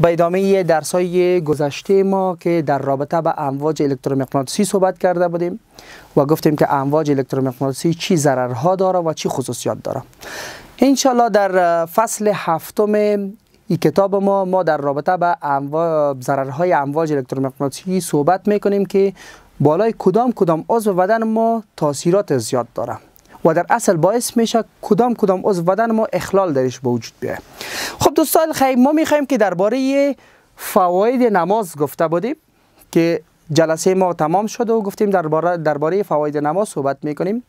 با ادامه درس های گذشته ما که در رابطه به امواج الکترومغناطیسی صحبت کرده بودیم و گفتیم که امواج الکترومغناطیسی چی ضررها داره و چی خصوصیات داره انشالله در فصل هفتم این کتاب ما ما در رابطه به ضررهای امواج الکترومغناطیسی صحبت میکنیم که بالای کدام کدام عضو بدن ما تاثیرات زیاد داره و در اصل باعث میشه کدام کدام عضو بدن ما اخلال درش به وجود بیاید خب دوستان خیلی ما میخوایم که درباره فواید نماز گفته بودیم که جلسه ما تمام شد و گفتیم درباره درباره فواید نماز صحبت میکنیم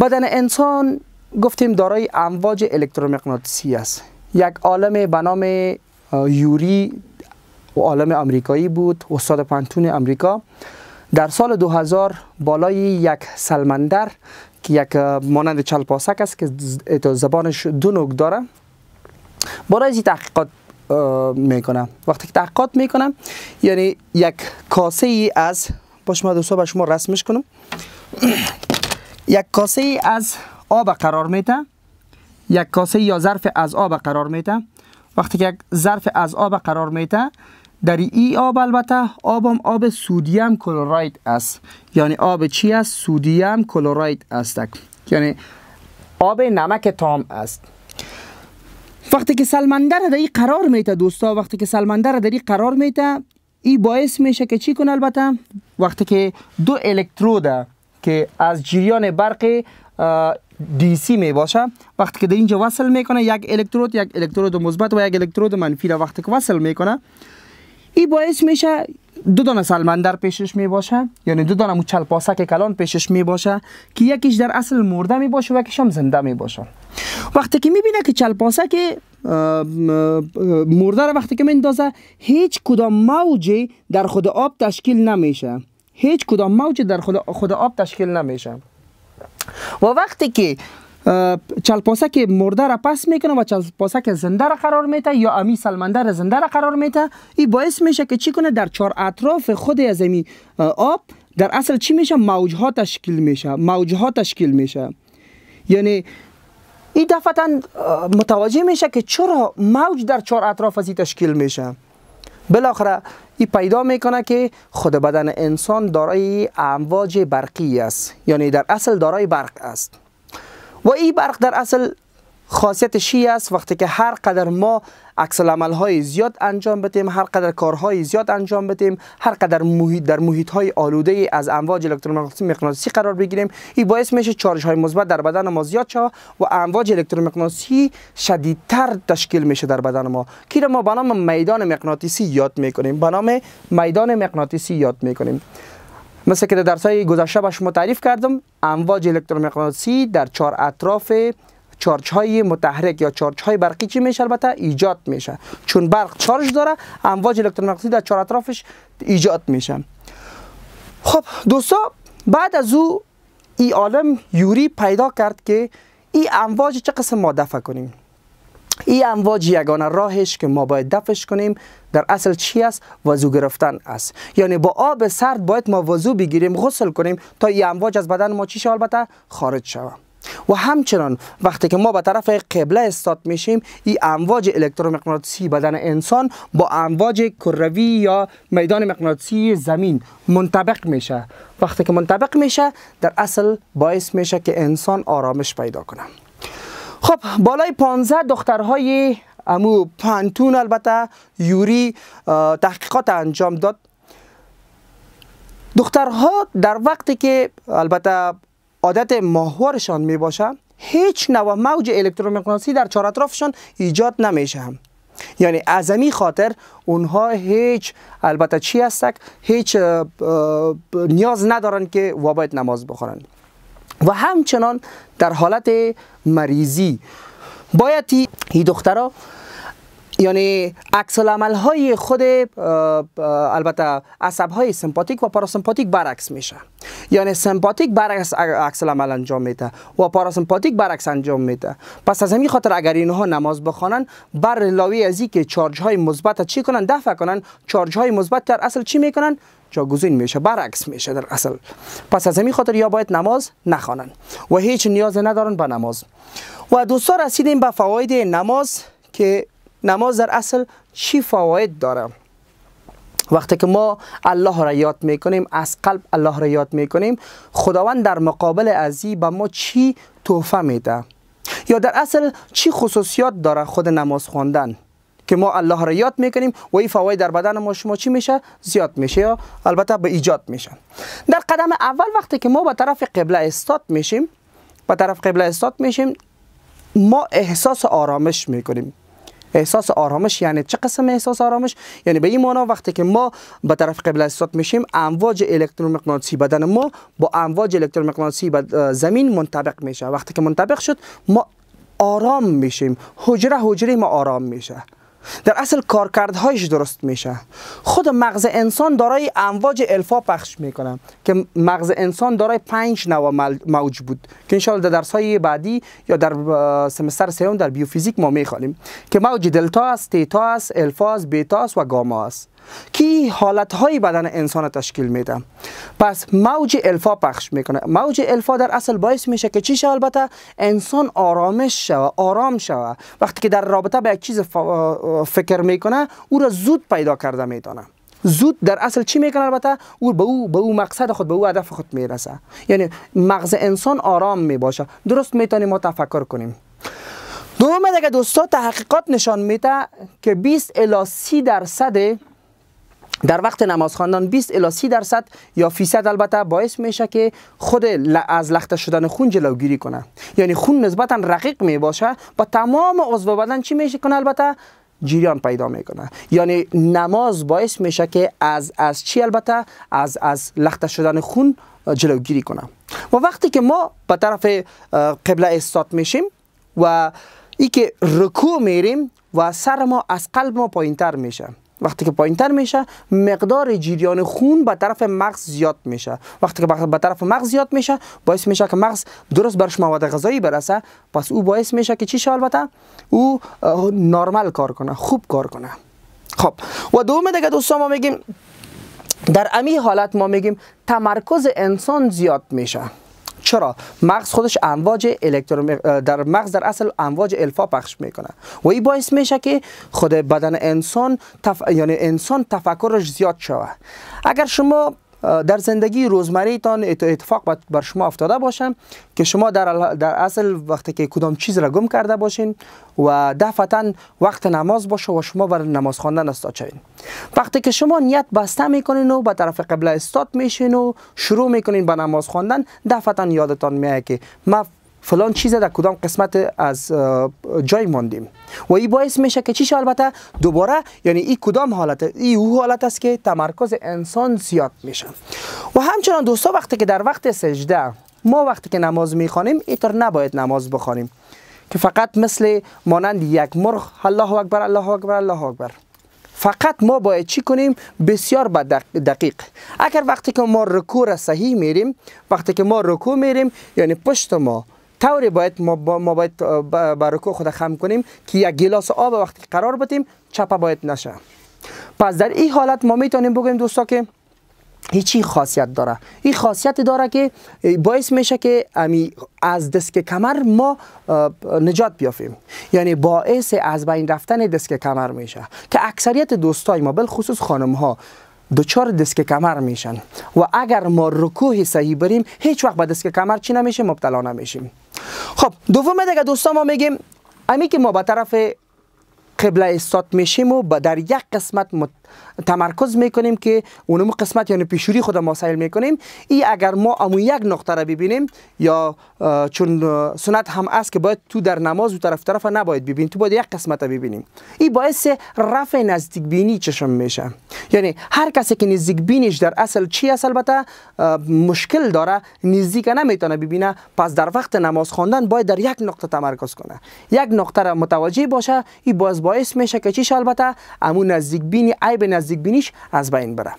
بدن انسان گفتیم دارای امواج الکترومغناطیسی است یک عالم به نام یوری عالم آمریکایی بود استاد پنتون امریکا در سال 2000 بالای یک سلمندر که یک مانند چلپاسک است که زبانش دو نوک داره برای تحقیقات میکنم وقتی که تحقیقات میکنم یعنی یک کاسه ای از باش ما دوستا به شما رسمش کنم یک کاسه ای از آب قرار میده یک کاسه یا ظرف از آب قرار میده وقتی که یک ظرف از آب قرار میده در ای آب البته آبم آب سودیم کلوراید است یعنی آب چی است سودیم کلوراید است یعنی آب نمک تام است وقتی که سلمندر در این قرار میته دوستا وقتی که سلمندر در این قرار میته این باعث میشه که چی کنه البته وقتی که دو الکتروده که از جریان برق دی سی می باشه وقتی که در اینجا وصل میکنه یک الکترود یک الکترود مثبت و یک الکترود منفی را وقتی که وصل میکنه این باعث میشه دو دانه سلمندر پیشش می باشه یعنی دو دانه پاسک کلان پیشش می باشه که یکیش در اصل مرده می باشه و یکیش هم زنده می باشه وقتی که می بینه که چلپاسک مرده رو وقتی که می هیچ کدام موجی در خود آب تشکیل نمیشه هیچ کدام موجی در خود آب تشکیل نمیشه و وقتی که چلپاسک مرده را پس میکنه و چلپاسک زنده را قرار میده یا امی سلمنده را زنده را قرار میده این باعث میشه که چی کنه در چهار اطراف خود از امی آب در اصل چی میشه موج ها تشکیل میشه موج ها تشکیل میشه یعنی این دفعتا متوجه میشه که چرا موج در چهار اطراف ازی تشکیل میشه بالاخره ای پیدا میکنه که خود بدن انسان دارای امواج برقی است یعنی در اصل دارای برق است و این برق در اصل خاصیت شی است وقتی که هر قدر ما عکس های زیاد انجام بدیم هر قدر کارهای زیاد انجام بدیم هر قدر محیط در محیط های آلوده از امواج الکترومغناطیسی قرار بگیریم این باعث میشه چارج های مثبت در بدن ما زیاد شود و امواج الکترومغناطیسی شدیدتر تشکیل میشه در بدن ما که ما به نام میدان مغناطیسی یاد میکنیم به نام میدان مغناطیسی یاد میکنیم مثل که در درس های گذشته به شما تعریف کردم امواج الکترومغناطیسی در چهار اطراف چارچ های متحرک یا چارچ های برقی چی میشه البته ایجاد میشه چون برق چارج داره امواج الکترومغناطیسی در چهار اطرافش ایجاد میشه خب دوستا بعد از او ای عالم یوری پیدا کرد که این امواج چه قسم ما دفع کنیم این امواج یگانه راهش که ما باید دفعش کنیم در اصل چی است وضو گرفتن است یعنی با آب سرد باید ما وضو بگیریم غسل کنیم تا این امواج از بدن ما چی البته خارج شود و همچنان وقتی که ما به طرف قبله استاد میشیم این امواج الکترومغناطیسی بدن انسان با امواج کروی یا میدان مغناطیسی زمین منطبق میشه وقتی که منطبق میشه در اصل باعث میشه که انسان آرامش پیدا کنه خب بالای 15 دخترهای امو پانتون البته یوری تحقیقات انجام داد دخترها در وقتی که البته عادت ماهوارشان می باشه هیچ نوع موج الکترومغناطیسی در چهار اطرافشان ایجاد نمیشه یعنی از خاطر اونها هیچ البته چی هستک هیچ نیاز ندارن که وابد نماز بخورن و همچنان در حالت مریضی باید این دخترها یعنی عکس العمل های خود البته عصب های سمپاتیک و پاراسمپاتیک برعکس میشه یعنی سمپاتیک برعکس عکس العمل انجام میده و پاراسمپاتیک برعکس انجام میده پس از همین خاطر اگر اینها نماز بخوانن بر لاوی از که چارج های مثبت چی کنن دفع کنن چارج های مثبت در اصل چی میکنن چاگوزین میشه برعکس میشه در اصل پس از همین خاطر یا باید نماز نخوانن و هیچ نیاز ندارن به نماز و دوستان رسیدیم به فواید نماز که نماز در اصل چی فواید داره وقتی که ما الله را یاد میکنیم از قلب الله را یاد میکنیم خداوند در مقابل ازی به ما چی تحفه میده یا در اصل چی خصوصیات داره خود نماز خواندن که ما الله را یاد میکنیم و این فواید در بدن ما شما چی میشه زیاد میشه یا البته به ایجاد میشه در قدم اول وقتی که ما به طرف قبله استاد میشیم به طرف قبله استاد میشیم ما احساس آرامش میکنیم احساس آرامش یعنی چه قسم احساس آرامش یعنی به این معنا وقتی که ما به طرف قبله استاد میشیم امواج الکترومغناطیسی بدن ما با امواج الکترومغناطیسی زمین منطبق میشه وقتی که منطبق شد ما آرام میشیم حجره حجره ما آرام میشه در اصل کارکردهایش درست میشه خود مغز انسان دارای امواج الفا پخش میکنه که مغز انسان دارای پنج نوع موج بود که انشالله در درس های بعدی یا در سمستر سوم در بیوفیزیک ما میخوانیم که موج دلتا است تیتا است الفا است بیتا است و گاما است که حالت های بدن انسان تشکیل میده پس موج الفا پخش میکنه موج الفا در اصل باعث میشه که چی شه البته انسان آرامش شوه آرام شوه وقتی که در رابطه به یک چیز فکر میکنه او را زود پیدا کرده میدانه زود در اصل چی میکنه البته او به او به او مقصد خود به او هدف خود میرسه یعنی مغز انسان آرام میباشه درست میتونیم ما تفکر کنیم دومه دیگه دوستا تحقیقات نشان میده که 20 الی 30 درصد در وقت نماز خواندن 20 الی 30 درصد یا فیصد البته باعث میشه که خود از لخته شدن خون جلوگیری کنه یعنی خون نسبتا رقیق می باشه با تمام عضو بدن چی میشه کنه البته جریان پیدا میکنه یعنی نماز باعث میشه که از از چی البته از از لخته شدن خون جلوگیری کنه و وقتی که ما به طرف قبله استاد میشیم و ای که رکوع میریم و سر ما از قلب ما پایین تر میشه وقتی که پایین تر میشه مقدار جریان خون به طرف مغز زیاد میشه وقتی که به طرف مغز زیاد میشه باعث میشه که مغز درست برش مواد غذایی برسه پس او باعث میشه که چی شه البته او نرمال کار کنه خوب کار کنه خب و دوم دیگه دوستان ما میگیم در امی حالت ما میگیم تمرکز انسان زیاد میشه چرا مغز خودش امواج الکتروم... در مغز در اصل امواج الفا پخش میکنه و این باعث میشه که خود بدن انسان تف... یعنی انسان تفکرش زیاد شوه اگر شما در زندگی روزمره تان اتفاق بر شما افتاده باشم که شما در, اصل وقتی که کدام چیز را گم کرده باشین و دفعتا وقت نماز باشه و شما بر نماز خواندن استاد شوین وقتی که شما نیت بسته میکنین و به طرف قبله استاد میشین و شروع میکنین به نماز خواندن دفعتا یادتان میاد که فلان چیز در کدام قسمت از جای ماندیم و این باعث میشه که چیش البته دوباره یعنی این کدام حالت این او حالت است که تمرکز انسان زیاد میشه و همچنان دوستا وقتی که در وقت سجده ما وقتی که نماز میخوانیم اینطور نباید نماز بخوانیم که فقط مثل مانند یک مرغ الله اکبر الله اکبر الله اکبر فقط ما باید چی کنیم بسیار با دقیق اگر وقتی که ما رکوع را صحیح میریم وقتی که ما رکوع میریم یعنی پشت ما طوری باید ما, باید برکو خود خم کنیم که یک گلاس آب وقتی قرار بدیم چپه باید نشه پس در این حالت ما میتونیم بگویم دوستا که هیچی خاصیت داره این خاصیت داره که باعث میشه که امی از دسک کمر ما نجات بیافیم یعنی باعث از بین رفتن دسک کمر میشه که اکثریت دوستای ما خصوص خانم ها دوچار دسک کمر میشن و اگر ما رکوه صحیح بریم هیچ وقت به دسک کمر چی نمیشه مبتلا نمیشیم خب دوم دیگه دوستان ما میگیم امی که ما به طرف قبله استاد میشیم و در یک قسمت تمرکز میکنیم که اونم قسمت یعنی پیشوری خود ما سیل میکنیم ای اگر ما امو یک نقطه را ببینیم یا چون سنت هم است که باید تو در نماز و طرف طرف نباید ببینیم تو باید یک قسمت را ببینیم این باعث رفع نزدیک بینی چشم میشه یعنی هر کسی که نزدیک بینیش در اصل چی است البته مشکل داره نزدیک نمیتونه ببینه پس در وقت نماز خواندن باید در یک نقطه تمرکز کنه یک نقطه را متوجه باشه این باز باعث میشه که چی البته امو نزدیک بینی به نزدیک بینیش از بین بره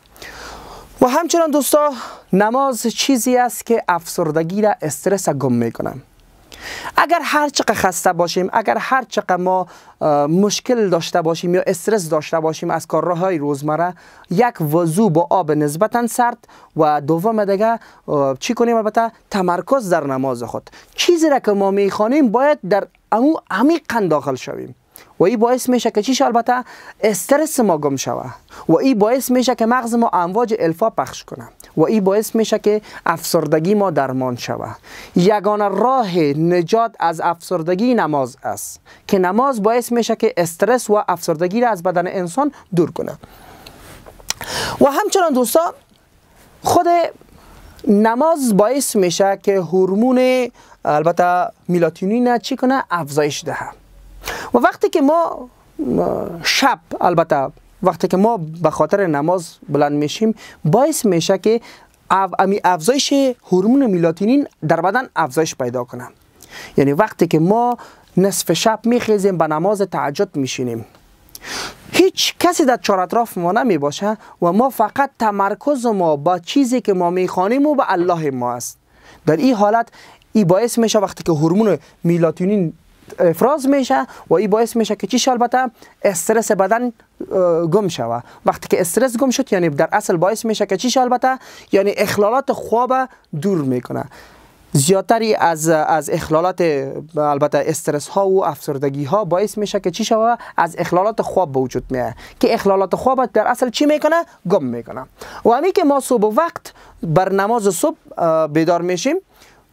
و همچنان دوستا نماز چیزی است که افسردگی را استرس گم میکنم اگر هر چقدر خسته باشیم اگر هر چقدر ما مشکل داشته باشیم یا استرس داشته باشیم از کارهای روزمره یک وضو با آب نسبتا سرد و دوم دیگه چی کنیم البته تمرکز در نماز خود چیزی را که ما میخوانیم باید در امو عمیقا داخل شویم و ای باعث میشه که چیش البته استرس ما گم شوه و این باعث میشه که مغز ما امواج الفا پخش کنه و ای باعث میشه که افسردگی ما درمان شوه یگانه راه نجات از افسردگی نماز است که نماز باعث میشه که استرس و افسردگی را از بدن انسان دور کنه و همچنان دوستا خود نماز باعث میشه که هورمون البته میلاتونین چی کنه افزایش دهه و وقتی که ما شب البته وقتی که ما به خاطر نماز بلند میشیم باعث میشه که امی افزایش هورمون میلاتینین در بدن افزایش پیدا کنه یعنی وقتی که ما نصف شب میخیزیم به نماز تعجد میشینیم هیچ کسی در چهار اطراف ما نمی باشه و ما فقط تمرکز ما با چیزی که ما میخوانیم و به الله ما است در این حالت ای باعث میشه وقتی که هورمون میلاتونین افراز میشه و این باعث میشه که چیش البته استرس بدن گم شوه وقتی که استرس گم شد یعنی در اصل باعث میشه که چیش البته یعنی اخلالات خواب دور میکنه زیادتری از از اخلالات البته استرس ها و افسردگی ها باعث میشه که چی شوه از اخلالات خواب به وجود میاد که اخلالات خواب در اصل چی میکنه گم میکنه و همین که ما صبح وقت بر نماز صبح بیدار میشیم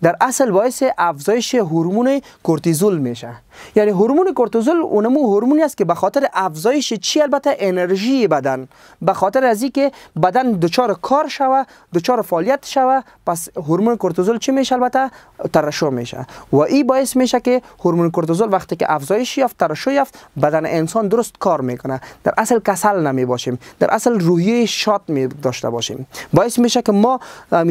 در اصل باعث افزایش هورمون کورتیزول میشه یعنی هورمون کورتیزول اونمو هورمونی است که به خاطر افزایش چی البته انرژی بدن به خاطر از که بدن دچار کار شوه دچار فعالیت شوه پس هورمون کورتیزول چی میشه البته ترشح میشه و این باعث میشه که هورمون کورتیزول وقتی که افزایش یافت ترشح یافت بدن انسان درست کار میکنه در اصل کسل نمی باشیم در اصل روحیه شاد می داشته باشیم باعث میشه که ما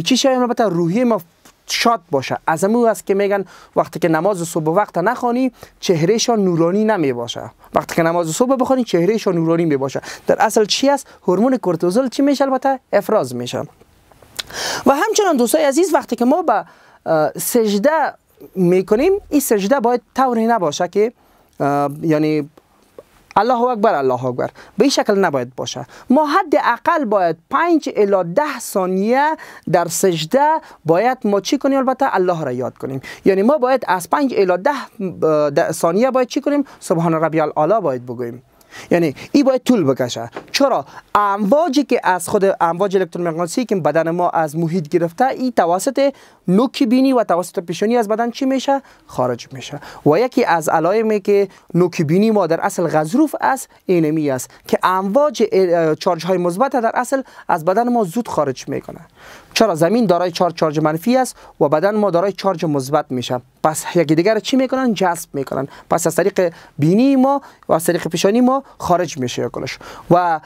چی شویم البته روحیه ما شاد باشه از امو است که میگن وقتی که نماز صبح وقت نخوانی چهرهشان نورانی نمی باشه وقتی که نماز صبح بخوانی شان نورانی می باشه در اصل چی است هورمون کورتیزول چی میشه البته افراز میشه و همچنان دوستای عزیز وقتی که ما به سجده میکنیم این سجده باید طوری نباشه که یعنی الله اکبر الله اکبر به شکل نباید باشه ما حد اقل باید 5 الی 10 ثانیه در سجده باید ما چی کنیم البته الله را یاد کنیم یعنی ما باید از 5 الی 10 ثانیه باید چی کنیم سبحان ربی الاعلی باید بگوییم یعنی ای باید طول بکشه چرا امواجی که از خود امواج الکترومغناطیسی که بدن ما از محیط گرفته این توسط نوک بینی و توسط پیشانی از بدن چی میشه خارج میشه و یکی از علایمی که نوک بینی ما در اصل غضروف است اینمی است که امواج چارج های مثبت در اصل از بدن ما زود خارج میکنه چرا زمین دارای چارج منفی است و بدن ما دارای چارج مثبت میشه پس یکی دیگر چی میکنن جذب میکنن پس از طریق بینی ما و از طریق پیشانی ما خارج میشه و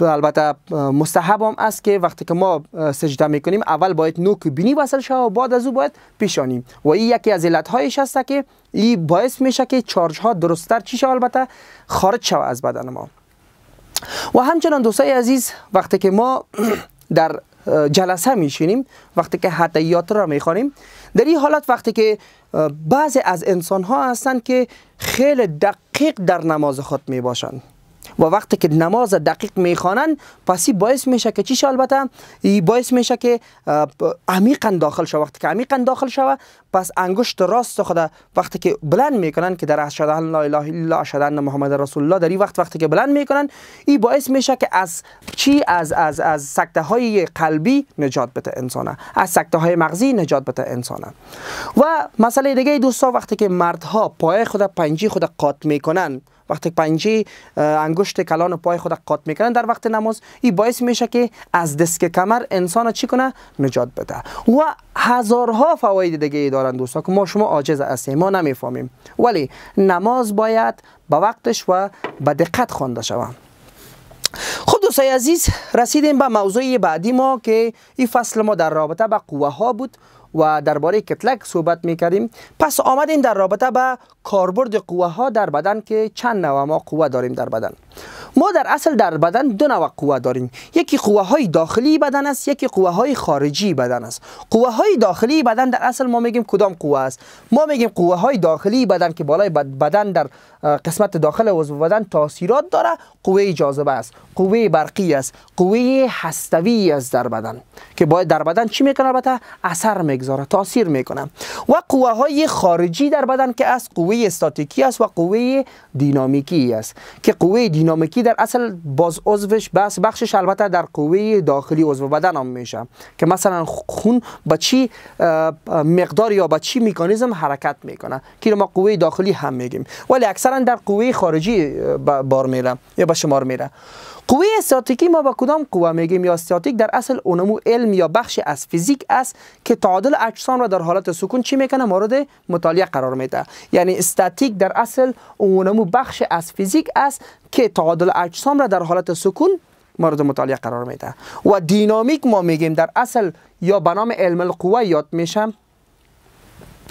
البته مستحب هم است که وقتی که ما سجده میکنیم اول باید نوک بینی وصل شه و بعد از او باید پیشانیم و این یکی از علت هایش است که این باعث میشه که چارج ها درستتر چی شه البته خارج شوه از بدن ما و همچنان دوستای عزیز وقتی که ما در جلسه میشینیم وقتی که حتیات را میخوانیم در این حالت وقتی که بعضی از انسان ها هستند که خیلی دق دقیق در نماز خود می باشند و وقتی که نماز دقیق میخوانند پسی باعث میشه که چیش البته باعث میشه که عمیقا داخل شوه وقتی که عمیقا داخل شوه پس انگشت راست خود وقتی که بلند میکنن که در اشهد ان لا اله الا اشهد ان محمد رسول الله در این وقت وقتی که بلند میکنن این باعث میشه که از چی از از از سکته های قلبی نجات بده انسان، از سکته های مغزی نجات بده انسان. و مسئله دیگه دوستا وقتی که مردها پای خود پنجی خود قات میکنن وقتی پنجه انگشت کلان پای خود قات میکنن در وقت نماز این باعث میشه که از دسک کمر انسان چی کنه نجات بده و هزارها فواید دیگه دارن دوستا که ما شما عاجز هستیم ما نمیفهمیم ولی نماز باید به وقتش و به دقت خوانده شود خب دوستای عزیز رسیدیم به موضوع بعدی ما که این فصل ما در رابطه با قوه ها بود و درباره کتلک صحبت می کردیم پس آمدیم در رابطه به کاربرد قوه ها در بدن که چند نوع ما قوه داریم در بدن ما در اصل در بدن دو نوع قوه داریم یکی قوه های داخلی بدن است یکی قوه های خارجی بدن است قوه های داخلی بدن در اصل ما میگیم کدام قوه است ما میگیم قوه های داخلی بدن که بالای بدن در قسمت داخل عضو بدن تاثیرات داره قوه جاذبه است قوه برقی است قوه هستوی است در بدن که باید در بدن چی میکنه البته اثر میگذاره تاثیر میکنه و قوه های خارجی در بدن که از قوه استاتیکی است و قوه دینامیکی است که قوه دینامیکی در اصل باز عضوش بس بخشش البته در قوه داخلی عضو بدن هم میشه که مثلا خون با چی مقدار یا با چی میکانیزم حرکت میکنه که ما قوه داخلی هم میگیم ولی اکثرا در قوه خارجی بار میره یا به شمار میره قوه استاتیکی ما با کدام قوه میگیم یا استاتیک در اصل اونمو علم یا بخش از فیزیک است که تعادل اجسام را در حالت سکون چی میکنه مورد مطالعه قرار میده یعنی استاتیک در اصل اونمو بخش از فیزیک است که تعادل اجسام را در حالت سکون مورد مطالعه قرار میده و دینامیک ما میگیم در اصل یا به نام علم القوه یاد میشم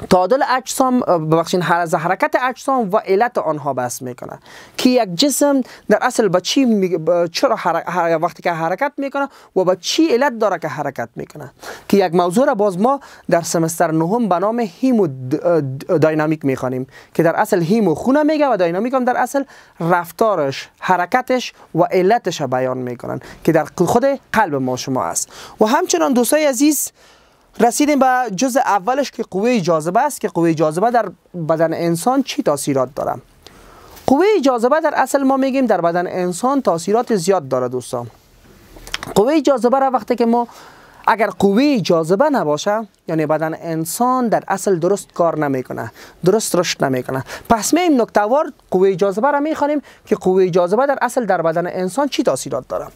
تعادل اجسام ببخشین حرکت اجسام و علت آنها بس میکنه که یک جسم در اصل با چی چرا وقتی که حرکت میکنه و با چی علت داره که حرکت میکنه که یک موضوع را باز ما در سمستر نهم به نام هیمو داینامیک میخوانیم که در اصل هیمو خونه میگه و داینامیک هم در اصل رفتارش حرکتش و علتش را بیان میکنن که در خود قلب ما شما است و همچنان دوستای عزیز رسیدیم به جز اولش که قوه جاذبه است که قوه جاذبه در بدن انسان چی تاثیرات داره قوه جاذبه در اصل ما میگیم در بدن انسان تاثیرات زیاد داره دوستان قوه جاذبه را وقتی که ما اگر قوی جاذبه نباشه یعنی بدن انسان در اصل درست کار نمیکنه درست رشد نمیکنه پس ما این نکتهوار قوی جاذبه را میخوانیم که قوی جاذبه در اصل در بدن انسان چی تاثیرات داره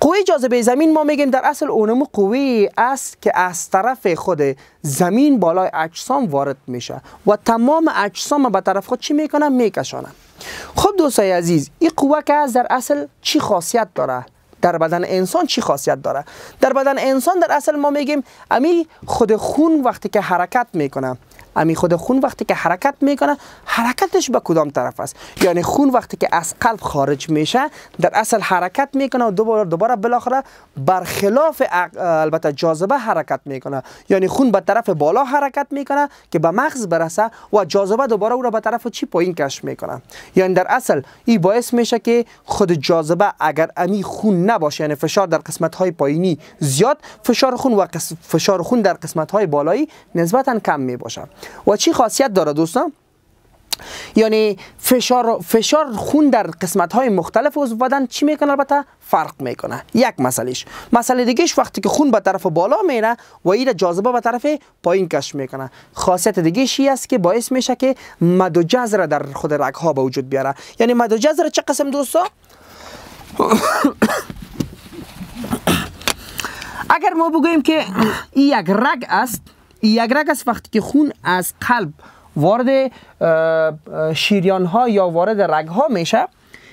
قوی جاذبه زمین ما میگیم در اصل اونم قوی است که از طرف خود زمین بالای اجسام وارد میشه و تمام اجسام به طرف خود چی میکنه میکشانه خب دوستای عزیز این قوه که از در اصل چی خاصیت داره در بدن انسان چی خاصیت داره در بدن انسان در اصل ما میگیم امی خود خون وقتی که حرکت میکنه امی خود خون وقتی که حرکت میکنه حرکتش به کدام طرف است یعنی خون وقتی که از قلب خارج میشه در اصل حرکت میکنه و دوباره دوباره بالاخره برخلاف البته جاذبه حرکت میکنه یعنی خون به طرف بالا حرکت میکنه که به مغز برسه و جاذبه دوباره او را به طرف چی پایین کش میکنه یعنی در اصل این باعث میشه که خود جاذبه اگر امی خون نباشه یعنی فشار در قسمت های پایینی زیاد فشار خون و فشار خون در قسمت های بالایی نسبتا کم می و چی خاصیت داره دوستان یعنی فشار فشار خون در قسمت های مختلف عضو بدن چی میکنه البته فرق میکنه یک مسئلهش مسئله دیگهش وقتی که خون به طرف بالا میره و این جاذبه به طرف پایین کش میکنه خاصیت دیگهش این است که باعث میشه که مد و جزر در خود رگ ها به وجود بیاره یعنی مد و جزر چه قسم دوستا اگر ما بگوییم که این یک رگ است یک رگ است وقتی که خون از قلب وارد شیریان ها یا وارد رگ ها میشه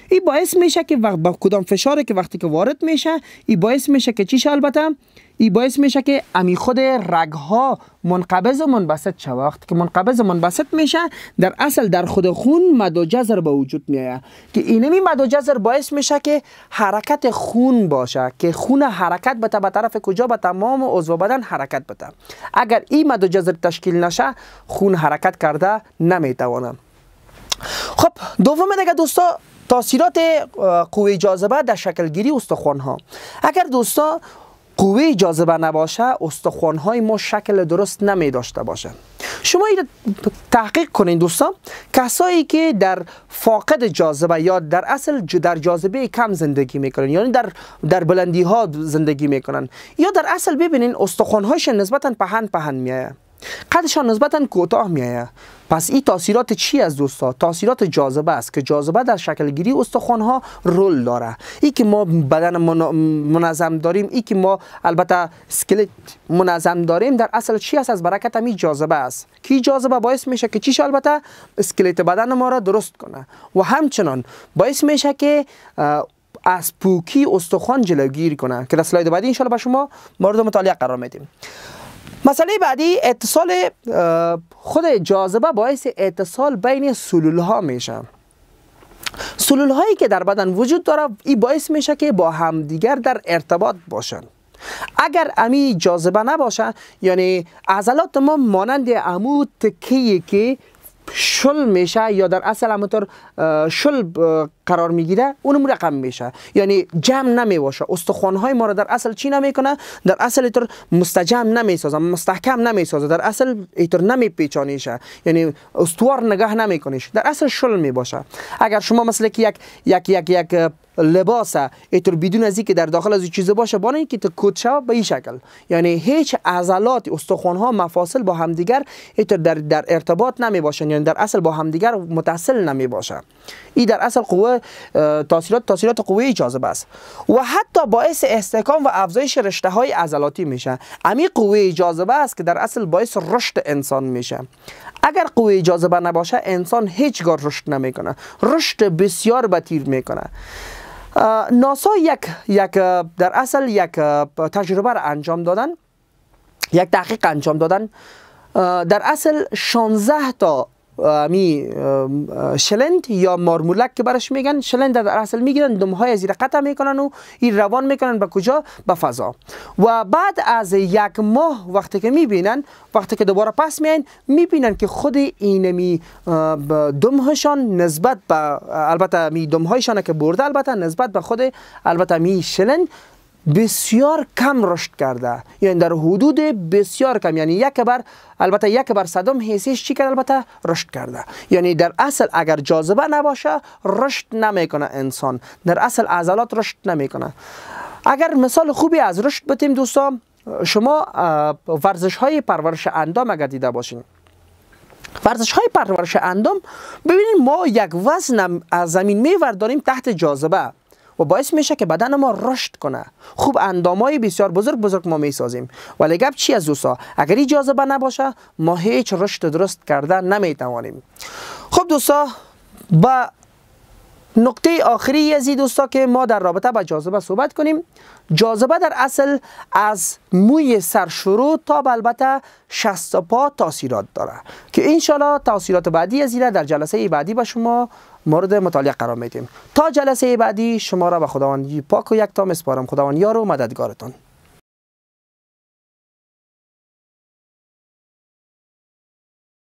ای باعث میشه که وقت با کدام فشاره که وقتی که وارد میشه ای باعث میشه که چیش البته ای باعث میشه که امی خود رگ ها منقبض و منبسط شود وقت که منقبض و منبسط میشه در اصل در خود خون مد و جزر به وجود میایه که اینمی مد و جزر باعث میشه که حرکت خون باشه که خون حرکت بتا به طرف کجا به تمام عضو بدن حرکت بده اگر این مد و جزر تشکیل نشه خون حرکت کرده نمیتوانه خب دوم دیگه دوستا تاثیرات قوه جاذبه در شکلگیری استخوان ها اگر دوستا قوه جاذبه نباشه استخوان های ما شکل درست نمی داشته باشه شما این تحقیق کنین دوستان کسایی که در فاقد جاذبه یا در اصل در جاذبه کم زندگی میکنن یعنی در در بلندی ها زندگی میکنن یا در اصل ببینین استخوان هایش نسبتا پهن پهن میایه قدشان نسبتا کوتاه میایه پس این تاثیرات چی از دوستا تاثیرات جاذبه است که جاذبه در شکل گیری استخوان ها رول داره ای که ما بدن منظم داریم ای که ما البته اسکلت منظم داریم در اصل چی است از برکت همین جاذبه است کی جاذبه باعث میشه که چیش البته اسکلت بدن ما را درست کنه و همچنان باعث میشه که از پوکی استخوان جلوگیری کنه که در سلاید بعدی ان به شما مورد مطالعه قرار میدیم مسئله بعدی اتصال خود جاذبه باعث اتصال بین سلول ها میشه سلول هایی که در بدن وجود داره این باعث میشه که با همدیگر در ارتباط باشن اگر امی جاذبه نباشه یعنی عضلات ما مانند امو تکیه که شل میشه یا در اصل همونطور شل قرار میگیره اون رقم میشه یعنی جمع باشه استخوان های ما را در اصل چی نمیکنه در اصل اینطور مستجم نمیسازه مستحکم نمیسازه در اصل اینطور نمیپیچانیشه یعنی استوار نگه نمیکنیش در اصل شل باشه. اگر شما مثل که یک یک یک یک لباسه اینطور بدون از که در داخل از چیزه چیز باشه بانه که که کود شو به این شکل یعنی هیچ عضلات استخوان ها مفاصل با همدیگر اینطور در, در ارتباط نمی باشن یعنی در اصل با همدیگر متصل نمی این در اصل قوه تاثیرات تاثیرات قوه جاذبه است و حتی باعث استحکام و افزایش رشته های عضلاتی میشه امی قوه جاذبه است که در اصل باعث رشد انسان میشه اگر قوه جاذبه نباشه انسان هیچگاه رشد نمیکنه رشد بسیار بتیر میکنه ناسا یک یک در اصل یک تجربه را انجام دادن یک تحقیق انجام دادن در اصل 16 تا می شلند یا مارمولک که برش میگن شلند در اصل میگیرن دمهای زیر قطع میکنن و این روان میکنن به کجا به فضا و بعد از یک ماه وقتی که میبینن وقتی که دوباره پس میان میبینن که خود اینمی دمهاشان نسبت به البته می دمهایشان که برده البته نسبت به خود البته می شلند بسیار کم رشد کرده یعنی در حدود بسیار کم یعنی یک بر البته یک بر صدم حسیش چی کرد البته رشد کرده یعنی در اصل اگر جاذبه نباشه رشد نمیکنه انسان در اصل عضلات رشد نمیکنه اگر مثال خوبی از رشد بتیم دوستان شما ورزش های پرورش اندام اگر دیده باشین ورزش های پرورش اندام ببینید ما یک وزن از زمین میورداریم تحت جاذبه و باعث میشه که بدن ما رشد کنه خوب اندامای بسیار بزرگ بزرگ ما میسازیم ولی گپ چی از دوستا اگر این جاذبه نباشه ما هیچ رشد درست کرده نمیتوانیم خب دوستا با نقطه آخری از این دوستا که ما در رابطه با جاذبه صحبت کنیم جاذبه در اصل از موی سر شروع تا البته شست پا تاثیرات داره که انشالله تاثیرات بعدی از در جلسه بعدی به شما مورد مطالعه قرار میدیم تا جلسه بعدی شما را به خداوند پاک و یکتا میسپارم خداوند یار و مددگارتان